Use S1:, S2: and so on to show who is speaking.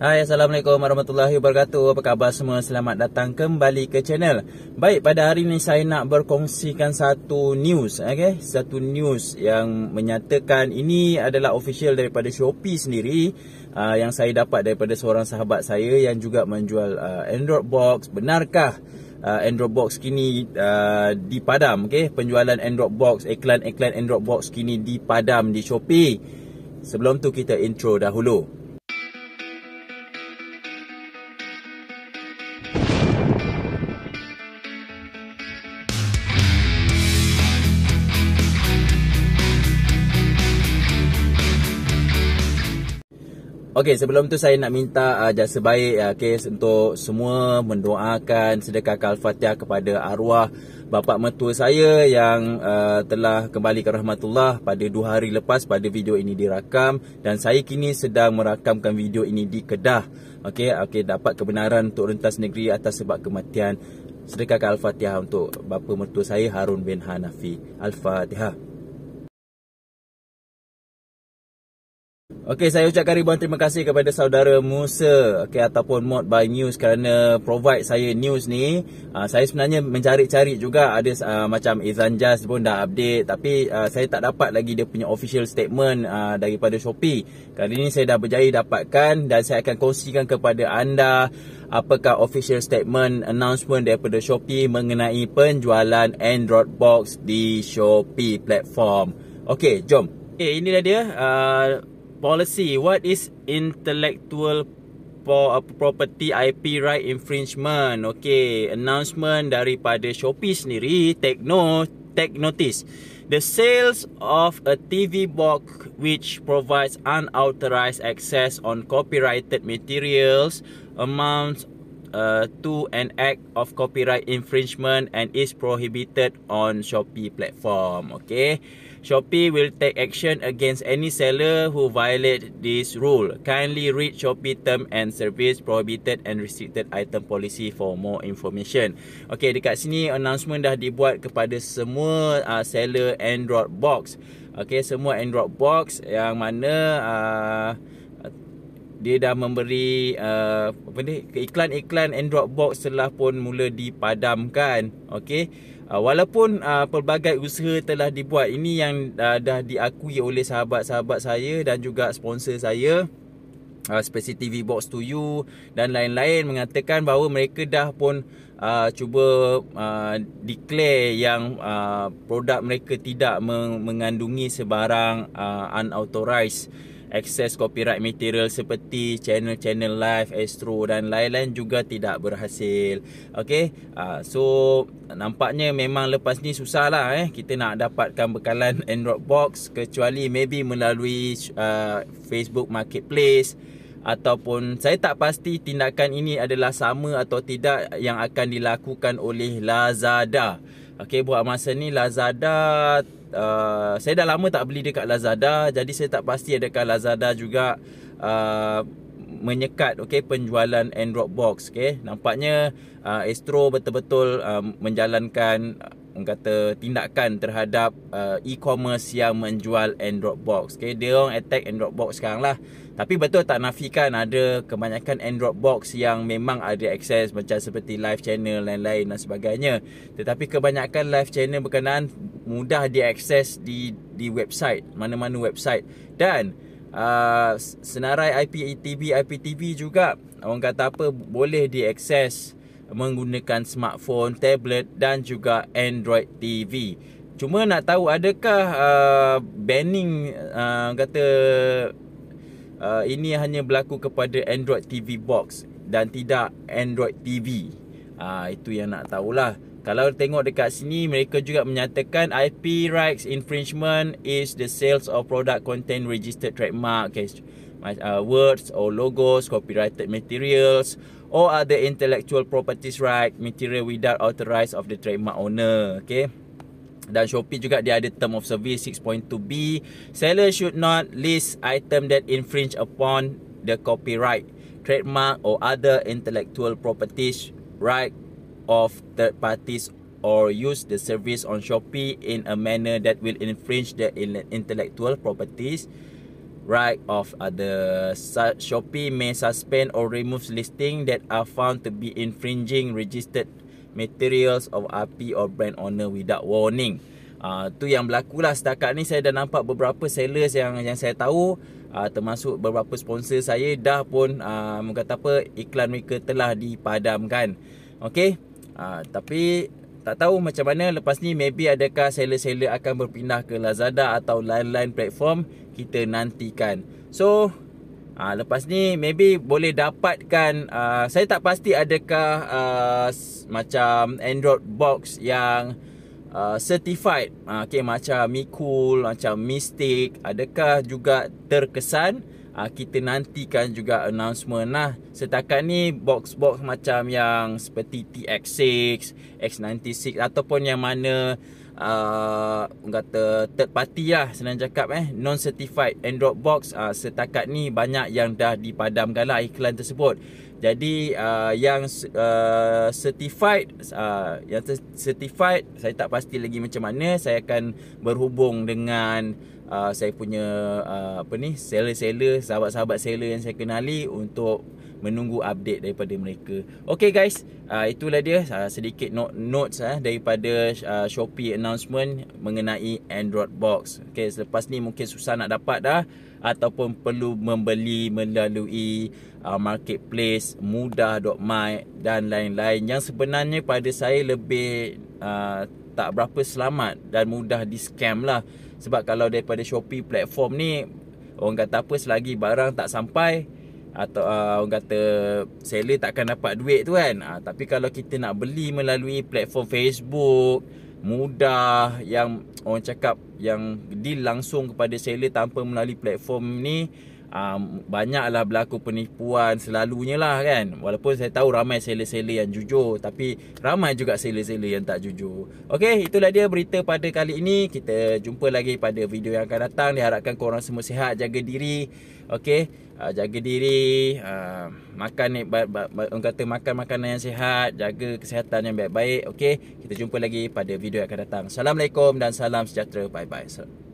S1: Hai Assalamualaikum Warahmatullahi Wabarakatuh Apa khabar semua? Selamat datang kembali ke channel Baik pada hari ini saya nak berkongsikan satu news okay? Satu news yang menyatakan ini adalah official daripada Shopee sendiri uh, Yang saya dapat daripada seorang sahabat saya yang juga menjual uh, Android Box Benarkah uh, Android Box kini uh, dipadam? Okay? Penjualan Android Box, iklan-iklan Android Box kini dipadam di Shopee Sebelum tu kita intro dahulu Okey sebelum tu saya nak minta uh, jasa baik uh, okay, untuk semua mendoakan sedekah Al-Fatihah kepada arwah bapa mertua saya yang uh, telah kembali ke rahmatullah pada dua hari lepas pada video ini dirakam dan saya kini sedang merakamkan video ini di Kedah. Okey okey dapat kebenaran untuk rentas negeri atas sebab kematian sedekah Al-Fatihah untuk bapa mertua saya Harun bin Hanafi. Al-Fatihah. Okey saya ucapkan ribuan terima kasih kepada saudara Musa okey ataupun Mod by News kerana provide saya news ni. Uh, saya sebenarnya mencari-cari juga ada uh, macam Izan Jazz pun dah update tapi uh, saya tak dapat lagi dia punya official statement uh, daripada Shopee. Kali ini saya dah berjaya dapatkan dan saya akan kongsikan kepada anda apakah official statement announcement daripada Shopee mengenai penjualan Android box di Shopee platform. Okey jom. Eh okay, inilah dia uh policy. What is intellectual uh, property IP right infringement? Okay, announcement daripada Shopee sendiri. Take note, take notice. The sales of a TV box which provides unauthorized access on copyrighted materials amounts Uh, to an act of copyright infringement and is prohibited on Shopee platform. Okay, Shopee will take action against any seller who violate this rule. Kindly read Shopee term and service prohibited and restricted item policy for more information. Okay, dekat sini announcement dah dibuat kepada semua uh, seller Android box. Okay, semua Android box yang mana. Uh, dia dah memberi uh, apa ni iklan-iklan Android box telah pun mula dipadamkan okey uh, walaupun uh, pelbagai usaha telah dibuat ini yang uh, dah diakui oleh sahabat-sahabat saya dan juga sponsor saya uh, Specific TV Box to You dan lain-lain mengatakan bahawa mereka dah pun uh, cuba uh, declare yang uh, produk mereka tidak mengandungi sebarang uh, unauthorized akses copyright material seperti channel-channel live Astro dan lain-lain juga tidak berhasil. Okey. Uh, ah, so nampaknya memang lepas ni susah lah. eh kita nak dapatkan bekalan Android box kecuali maybe melalui uh, Facebook Marketplace ataupun saya tak pasti tindakan ini adalah sama atau tidak yang akan dilakukan oleh Lazada. Okey buat masa ni Lazada uh, saya dah lama tak beli dekat Lazada jadi saya tak pasti adakah Lazada juga uh, menyekat okay penjualan Android box okey nampaknya uh, Astro betul-betul uh, menjalankan orang kata tindakan terhadap uh, e-commerce yang menjual Android box. Okay, dia orang attack Android box sekarang lah. Tapi betul tak nafikan ada kebanyakan Android box yang memang ada akses macam seperti live channel lain-lain dan sebagainya. Tetapi kebanyakan live channel berkenaan mudah diakses di di website, mana-mana website. Dan uh, senarai IPTV, e IPTV juga orang kata apa boleh diakses akses menggunakan smartphone, tablet dan juga Android TV. Cuma nak tahu adakah uh, banning uh, kata uh, ini hanya berlaku kepada Android TV box dan tidak Android TV. Uh, ah, itu yang nak tahulah. Kalau tengok dekat sini mereka juga menyatakan IP rights infringement is the sales of product contain registered trademark. Okay uh, words or logos, copyrighted materials or other intellectual properties right material without authorized of the trademark owner. Okay. Dan Shopee juga dia ada term of service 6.2b. Seller should not list item that infringe upon the copyright, trademark or other intellectual properties right of third parties or use the service on Shopee in a manner that will infringe the intellectual properties right of uh, the Shopee may suspend or remove listing that are found to be infringing registered materials of IP or brand owner without warning. Uh, tu yang berlaku lah setakat ni saya dah nampak beberapa sellers yang yang saya tahu uh, termasuk beberapa sponsor saya dah pun uh, mengatakan apa iklan mereka telah dipadamkan. Okay, Uh, tapi tak tahu macam mana lepas ni maybe adakah seller-seller akan berpindah ke Lazada atau lain-lain platform kita nantikan. So ha, lepas ni maybe boleh dapatkan uh, saya tak pasti adakah uh, macam Android box yang uh, certified uh, okay, macam Mi macam Mystic adakah juga terkesan uh, kita nantikan juga announcement lah. Setakat ni box-box macam yang seperti TX6, X96 ataupun yang mana uh, kata third party lah senang cakap eh non certified android box uh, setakat ni banyak yang dah dipadamkan lah iklan tersebut jadi uh, yang uh, certified uh, yang certified saya tak pasti lagi macam mana saya akan berhubung dengan uh, saya punya uh, apa ni seller-seller sahabat-sahabat seller yang saya kenali untuk menunggu update daripada mereka. Okay guys, uh, itulah dia uh, sedikit note notes uh, daripada uh, Shopee announcement mengenai Android Box. Okay, selepas ni mungkin susah nak dapat dah ataupun perlu membeli melalui uh, marketplace mudah.my dan lain-lain yang sebenarnya pada saya lebih uh, tak berapa selamat dan mudah di scam lah. Sebab kalau daripada Shopee platform ni Orang kata apa selagi barang tak sampai Atau uh, orang kata seller tak takkan dapat duit tu kan uh, Tapi kalau kita nak beli melalui platform Facebook Mudah yang orang cakap yang deal langsung kepada seller tanpa melalui platform ni um, banyaklah berlaku penipuan selalunya lah kan walaupun saya tahu ramai seller-seller yang jujur tapi ramai juga seller-seller yang tak jujur Okey, itulah dia berita pada kali ini kita jumpa lagi pada video yang akan datang diharapkan korang semua sihat jaga diri Okey, uh, jaga diri uh, makan ni orang kata makan makanan yang sihat jaga kesihatan yang baik-baik Okey, kita jumpa lagi pada video yang akan datang Assalamualaikum dan salam sejahtera bye-bye